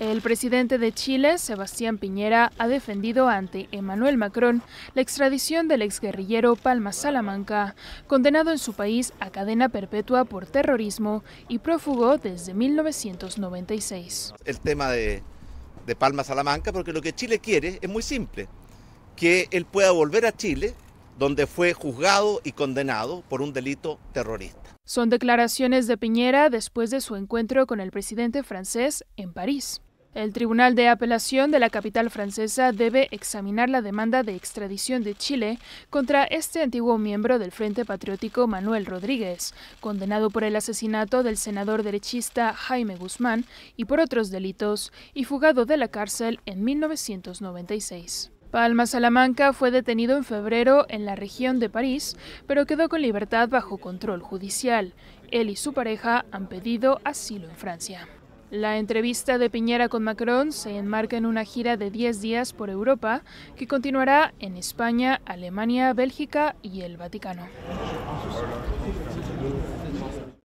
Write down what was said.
El presidente de Chile, Sebastián Piñera, ha defendido ante Emmanuel Macron la extradición del exguerrillero Palma Salamanca, condenado en su país a cadena perpetua por terrorismo y prófugo desde 1996. El tema de, Palma Salamanca, porque lo que Chile quiere es muy simple, que él pueda volver a Chile, donde fue juzgado y condenado por un delito terrorista. Son declaraciones de Piñera después de su encuentro con el presidente francés en París. El Tribunal de Apelación de la capital francesa debe examinar la demanda de extradición de Chile contra este antiguo miembro del Frente Patriótico Manuel Rodríguez, condenado por el asesinato del senador derechista Jaime Guzmán y por otros delitos, y fugado de la cárcel en 1996. Palma Salamanca fue detenido en febrero en la región de París, pero quedó con libertad bajo control judicial. Él y su pareja han pedido asilo en Francia. La entrevista de Piñera con Macron se enmarca en una gira de 10 días por Europa que continuará en España, Alemania, Bélgica y el Vaticano.